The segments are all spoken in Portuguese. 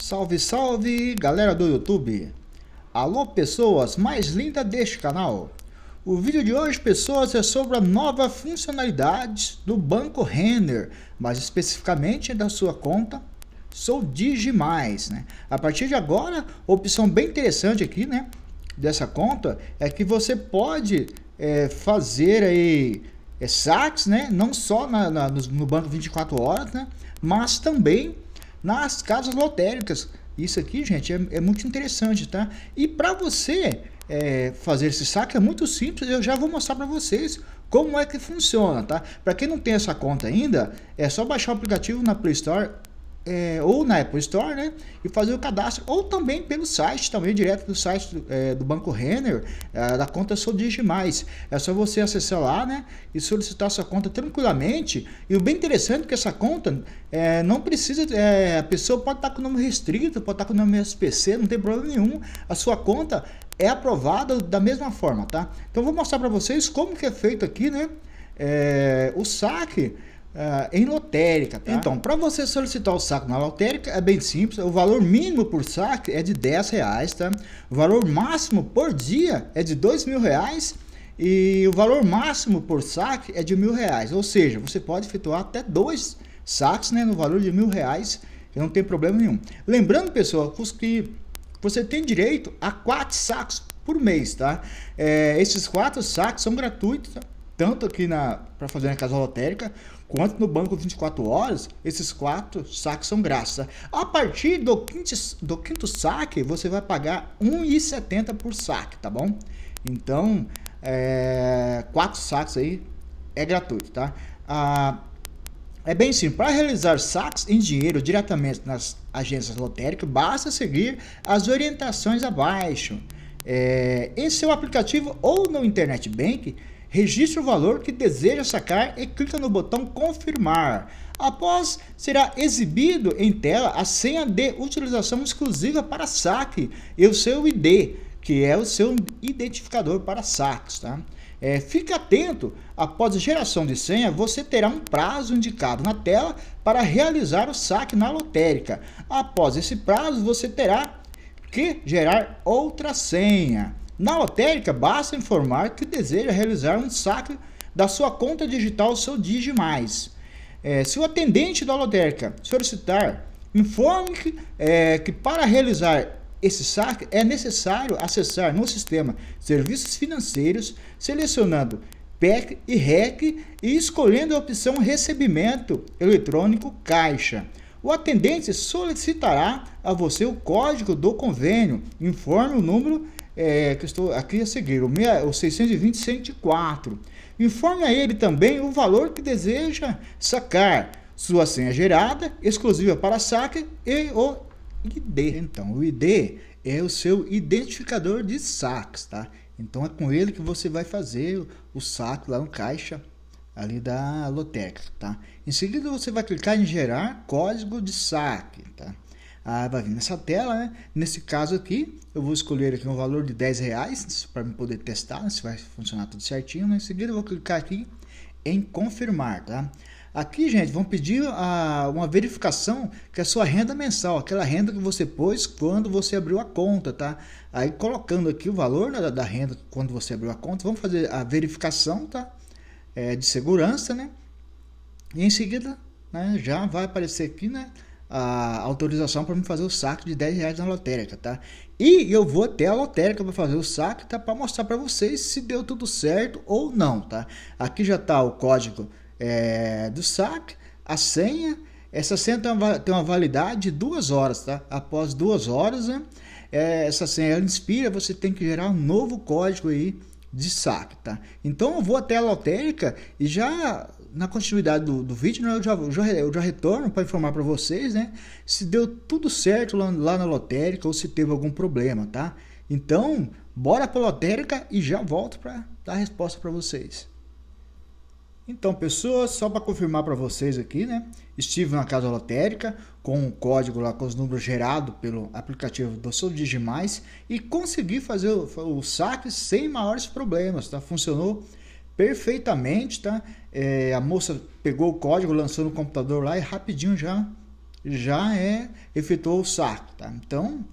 Salve, salve, galera do YouTube! Alô, pessoas mais lindas deste canal! O vídeo de hoje, pessoas, é sobre a nova funcionalidade do Banco Renner, mais especificamente da sua conta Sou Digimais, né? A partir de agora, opção bem interessante aqui, né, dessa conta, é que você pode é, fazer aí é, saques, né, não só na, na, no, no banco 24 horas, né, mas também nas casas lotéricas. Isso aqui, gente, é, é muito interessante, tá? E para você é, fazer esse saque é muito simples, eu já vou mostrar para vocês como é que funciona, tá? Para quem não tem essa conta ainda, é só baixar o aplicativo na Play Store é, ou na Apple Store, né? E fazer o cadastro, ou também pelo site, também direto do site do, é, do Banco Renner, é, da conta Sou Digimais. É só você acessar lá, né? E solicitar sua conta tranquilamente. E o bem interessante é que essa conta é, não precisa, é, a pessoa pode estar com o nome restrito, pode estar com o nome SPC, não tem problema nenhum. A sua conta é aprovada da mesma forma, tá? Então vou mostrar para vocês como que é feito aqui, né? É, o saque Uh, em lotérica, tá? Então, para você solicitar o saque na lotérica é bem simples. O valor mínimo por saque é de 10 reais, tá? O valor máximo por dia é de dois mil reais e o valor máximo por saque é de mil reais. Ou seja, você pode efetuar até dois saques, né, no valor de mil reais, não tem problema nenhum. Lembrando, pessoal, que você tem direito a quatro saques por mês, tá? É, esses quatro saques são gratuitos. Tá? tanto aqui na para fazer na casa lotérica, quanto no banco 24 horas, esses quatro saques são graça. A partir do quinto, do quinto saque, você vai pagar 1,70 por saque, tá bom? Então, é, quatro saques aí é gratuito, tá? Ah, é bem simples. Para realizar saques em dinheiro diretamente nas agências lotéricas, basta seguir as orientações abaixo. É, em seu aplicativo ou no Internet Bank, Registre o valor que deseja sacar e clica no botão confirmar. Após, será exibido em tela a senha de utilização exclusiva para saque e o seu ID, que é o seu identificador para saques. Tá? É, fique atento, após a geração de senha, você terá um prazo indicado na tela para realizar o saque na lotérica. Após esse prazo, você terá que gerar outra senha. Na lotérica, basta informar que deseja realizar um saque da sua conta digital seu Digimais. É, se o atendente da lotérica solicitar, informe que, é, que para realizar esse saque é necessário acessar no sistema Serviços Financeiros, selecionando PEC e REC e escolhendo a opção Recebimento Eletrônico Caixa. O atendente solicitará a você o código do convênio, informe o número é, que estou aqui a seguir, o, meia, o 620 104. Informe a ele também o valor que deseja sacar, sua senha gerada, exclusiva para saque e o ID. Então, o ID é o seu identificador de saques, tá? Então é com ele que você vai fazer o saque lá no caixa ali da Loteca tá? Em seguida você vai clicar em gerar código de saque, tá? ah, vai vir nessa tela, né? Nesse caso aqui, eu vou escolher aqui um valor de 10 reais para poder testar né? se vai funcionar tudo certinho. Né? Em seguida, eu vou clicar aqui em confirmar, tá? Aqui, gente, vão pedir a, ah, uma verificação que é a sua renda mensal, aquela renda que você pôs quando você abriu a conta, tá? Aí colocando aqui o valor né, da, renda quando você abriu a conta, vamos fazer a verificação, tá? É, de segurança, né? E em seguida, né, já vai aparecer aqui, né? a autorização para me fazer o saque de 10 reais na lotérica, tá? E eu vou até a lotérica para fazer o saque, tá? Para mostrar para vocês se deu tudo certo ou não, tá? Aqui já tá o código é, do saque, a senha. Essa senha tem uma, tem uma validade de duas horas, tá? Após duas horas, né? é, essa senha ela inspira, você tem que gerar um novo código aí de saque, tá? Então eu vou até a lotérica e já na continuidade do, do vídeo, né, eu, já, já, eu já retorno para informar para vocês né, se deu tudo certo lá, lá na lotérica ou se teve algum problema, tá? Então, bora para a lotérica e já volto para dar a resposta para vocês. Então, pessoas, só para confirmar para vocês aqui, né? Estive na casa lotérica com o um código lá com os números gerado pelo aplicativo do Sou Digimais e consegui fazer o, o saque sem maiores problemas, tá? Funcionou perfeitamente, tá? É, a moça pegou o código, lançou no computador lá e rapidinho já já é efetuou o saque, tá? Então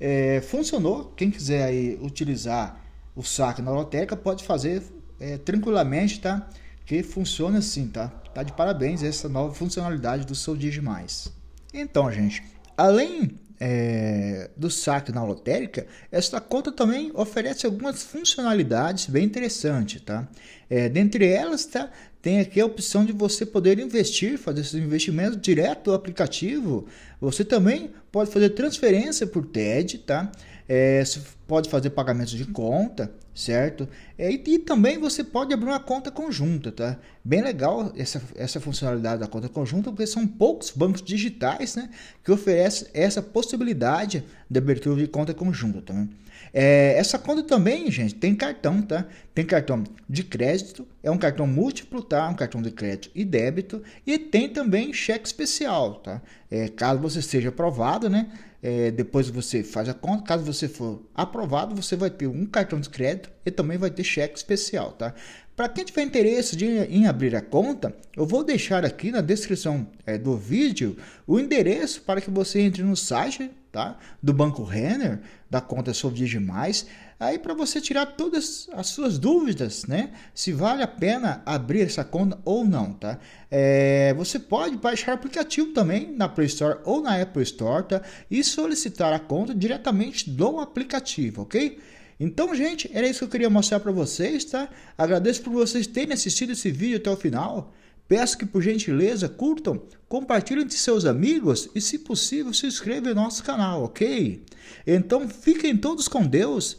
é, funcionou. Quem quiser aí utilizar o saque na loteca pode fazer é, tranquilamente, tá? Que funciona assim, tá? Tá de parabéns essa nova funcionalidade do seu Digimais. Então, gente, além é, do saque na lotérica, esta conta também oferece algumas funcionalidades bem interessantes, tá? É, dentre elas está tem aqui a opção de você poder investir, fazer seus investimentos direto no aplicativo. Você também pode fazer transferência por TED, tá? É, pode fazer pagamentos de conta, certo? É, e, e, também você pode abrir uma conta conjunta, tá? Bem legal essa, essa funcionalidade da conta conjunta, porque são poucos bancos digitais né, que oferecem essa possibilidade de abertura de conta conjunta, também. Tá? É, essa conta também, gente, tem cartão, tá? Tem cartão de crédito, é um cartão múltiplo, tá? Um cartão de crédito e débito e tem também cheque especial, tá? É, caso você seja aprovado, né? É, depois você faz a conta. Caso você for aprovado, você vai ter um cartão de crédito e também vai ter cheque especial, tá? Para quem tiver interesse de, em abrir a conta, eu vou deixar aqui na descrição é, do vídeo o endereço para que você entre no site tá? do Banco Renner, da conta Sou Digimais. Mais aí para você tirar todas as suas dúvidas, né? Se vale a pena abrir essa conta ou não, tá? É, você pode baixar o aplicativo também na Play Store ou na Apple Store, tá? E solicitar a conta diretamente do aplicativo, ok? Então, gente, era isso que eu queria mostrar para vocês, tá? Agradeço por vocês terem assistido esse vídeo até o final. Peço que, por gentileza, curtam, compartilhem de seus amigos e, se possível, se inscrevam no nosso canal, ok? Então, fiquem todos com Deus